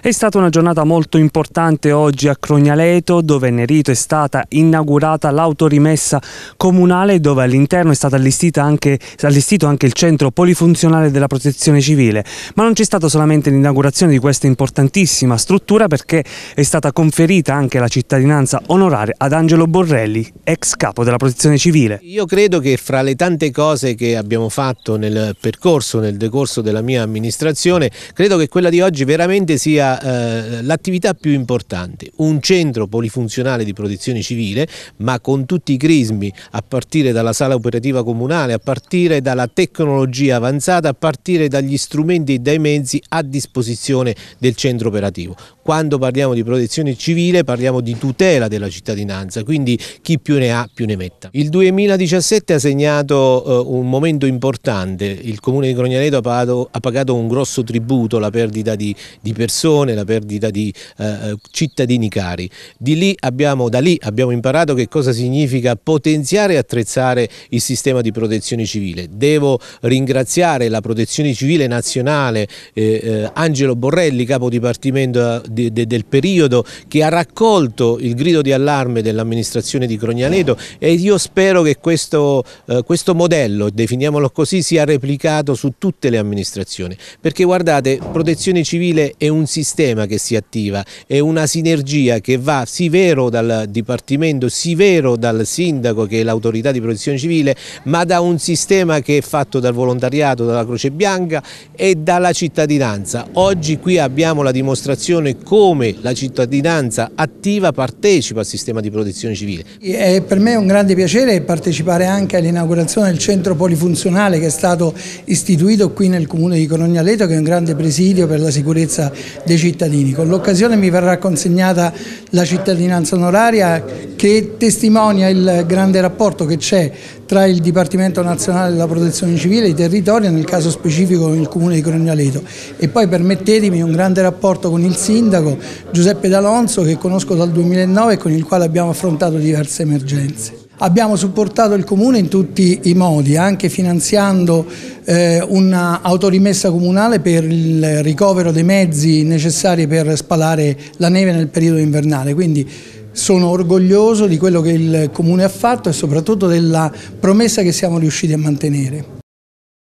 È stata una giornata molto importante oggi a Crognaleto dove Nerito è stata inaugurata l'autorimessa comunale dove all'interno è stato allestito anche, allestito anche, il centro polifunzionale della protezione civile. Ma non c'è stata solamente l'inaugurazione di questa importantissima struttura perché è stata conferita anche la cittadinanza onoraria ad Angelo Borrelli, ex capo della protezione civile. Io credo che fra le tante cose che abbiamo fatto nel percorso, nel decorso della mia amministrazione, credo che quella di oggi veramente sia eh, l'attività più importante, un centro polifunzionale di protezione civile, ma con tutti i crismi, a partire dalla sala operativa comunale, a partire dalla tecnologia avanzata, a partire dagli strumenti e dai mezzi a disposizione del centro operativo. Quando parliamo di protezione civile parliamo di tutela della cittadinanza, quindi chi più ne ha più ne metta. Il 2017 ha segnato eh, un momento importante, il comune di Grognaneto ha pagato, ha pagato un grosso tributo, la perdita di, di persone, Leone, la perdita di eh, eh cittadini cari. Lì abbiamo, da lì abbiamo imparato che cosa significa potenziare e attrezzare il sistema di protezione civile. Devo ringraziare la protezione civile nazionale, eh, eh, Angelo Borrelli, capo dipartimento eh, de, de, del periodo, che ha raccolto il grido di allarme dell'amministrazione di Crognaneto e io spero che questo, eh, questo modello, definiamolo così, sia replicato su tutte le amministrazioni. Perché guardate, protezione civile è un sistema sistema che si attiva, è una sinergia che va sì vero dal Dipartimento, sì vero dal Sindaco che è l'autorità di protezione civile, ma da un sistema che è fatto dal volontariato, dalla Croce Bianca e dalla cittadinanza. Oggi qui abbiamo la dimostrazione come la cittadinanza attiva partecipa al sistema di protezione civile. E per me è un grande piacere partecipare anche all'inaugurazione del centro polifunzionale che è stato istituito qui nel comune di Colonia Leto che è un grande presidio per la sicurezza dei dei cittadini. Con l'occasione mi verrà consegnata la cittadinanza onoraria che testimonia il grande rapporto che c'è tra il Dipartimento Nazionale della Protezione Civile e i territori, nel caso specifico con il Comune di Crognaleto. E poi permettetemi un grande rapporto con il Sindaco Giuseppe D'Alonso che conosco dal 2009 e con il quale abbiamo affrontato diverse emergenze. Abbiamo supportato il Comune in tutti i modi, anche finanziando eh, un'autorimessa comunale per il ricovero dei mezzi necessari per spalare la neve nel periodo invernale, quindi sono orgoglioso di quello che il Comune ha fatto e soprattutto della promessa che siamo riusciti a mantenere.